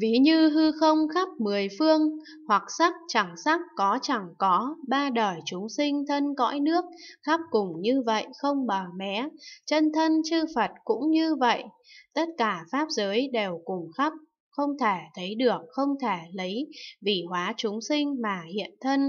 Ví như hư không khắp mười phương, hoặc sắc chẳng sắc có chẳng có, ba đời chúng sinh thân cõi nước, khắp cùng như vậy không bờ mé, chân thân chư Phật cũng như vậy, tất cả Pháp giới đều cùng khắp, không thể thấy được, không thể lấy vì hóa chúng sinh mà hiện thân.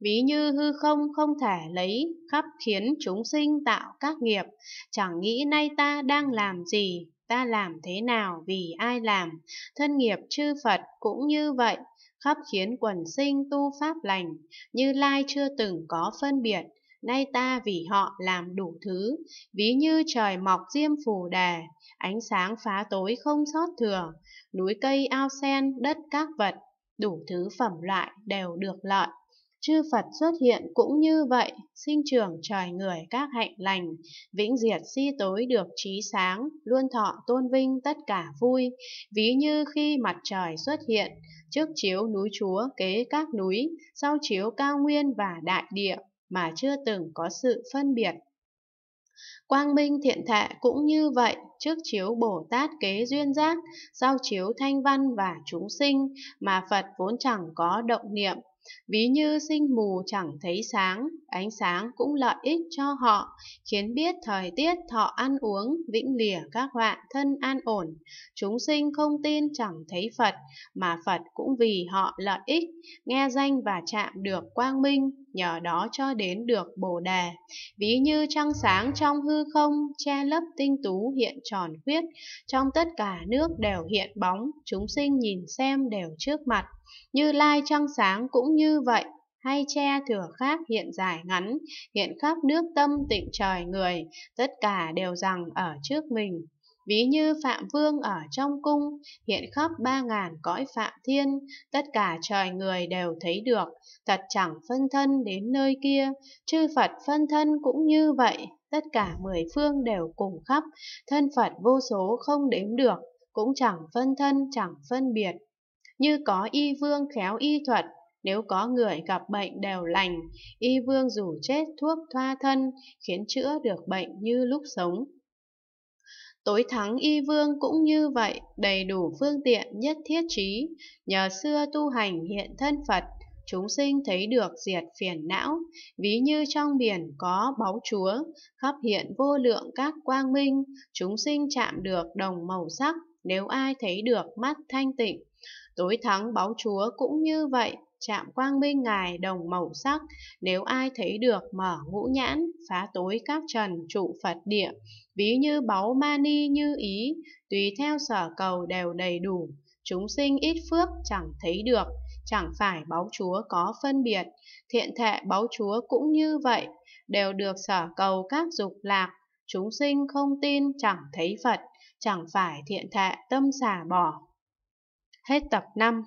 Ví như hư không không thể lấy, khắp khiến chúng sinh tạo các nghiệp, chẳng nghĩ nay ta đang làm gì, ta làm thế nào, vì ai làm, thân nghiệp chư Phật cũng như vậy, khắp khiến quần sinh tu pháp lành, như lai chưa từng có phân biệt, nay ta vì họ làm đủ thứ, ví như trời mọc diêm phù đà, ánh sáng phá tối không sót thừa, núi cây ao sen, đất các vật, đủ thứ phẩm loại đều được lợi. Chư Phật xuất hiện cũng như vậy, sinh trưởng trời người các hạnh lành, vĩnh diệt si tối được trí sáng, luôn thọ tôn vinh tất cả vui, ví như khi mặt trời xuất hiện, trước chiếu núi chúa kế các núi, sau chiếu cao nguyên và đại địa, mà chưa từng có sự phân biệt. Quang minh thiện thệ cũng như vậy, trước chiếu Bồ Tát kế duyên giác, sau chiếu thanh văn và chúng sinh mà Phật vốn chẳng có động niệm. Ví như sinh mù chẳng thấy sáng, ánh sáng cũng lợi ích cho họ, khiến biết thời tiết thọ ăn uống, vĩnh lìa các họa thân an ổn. Chúng sinh không tin chẳng thấy Phật, mà Phật cũng vì họ lợi ích, nghe danh và chạm được quang minh, nhờ đó cho đến được Bồ Đề. Ví như trăng sáng trong hư không, che lấp tinh tú hiện tròn khuyết, trong tất cả nước đều hiện bóng, chúng sinh nhìn xem đều trước mặt. Như lai trăng sáng cũng như vậy, hay che thừa khác hiện dài ngắn, hiện khắp nước tâm tịnh trời người, tất cả đều rằng ở trước mình, ví như Phạm Vương ở trong cung, hiện khắp ba ngàn cõi Phạm Thiên, tất cả trời người đều thấy được, thật chẳng phân thân đến nơi kia, chư Phật phân thân cũng như vậy, tất cả mười phương đều cùng khắp, thân Phật vô số không đếm được, cũng chẳng phân thân chẳng phân biệt. Như có y vương khéo y thuật, nếu có người gặp bệnh đều lành, y vương dù chết thuốc thoa thân, khiến chữa được bệnh như lúc sống. Tối thắng y vương cũng như vậy, đầy đủ phương tiện nhất thiết trí, nhờ xưa tu hành hiện thân Phật, chúng sinh thấy được diệt phiền não, ví như trong biển có báu chúa, khắp hiện vô lượng các quang minh, chúng sinh chạm được đồng màu sắc, nếu ai thấy được mắt thanh tịnh. Tối thắng báu chúa cũng như vậy, chạm quang minh ngài đồng màu sắc, nếu ai thấy được mở ngũ nhãn, phá tối các trần trụ Phật địa, ví như báu mani như ý, tùy theo sở cầu đều đầy đủ, chúng sinh ít phước chẳng thấy được, chẳng phải báu chúa có phân biệt, thiện thệ báu chúa cũng như vậy, đều được sở cầu các dục lạc, chúng sinh không tin chẳng thấy Phật, chẳng phải thiện thệ tâm xả bỏ. Hết tập 5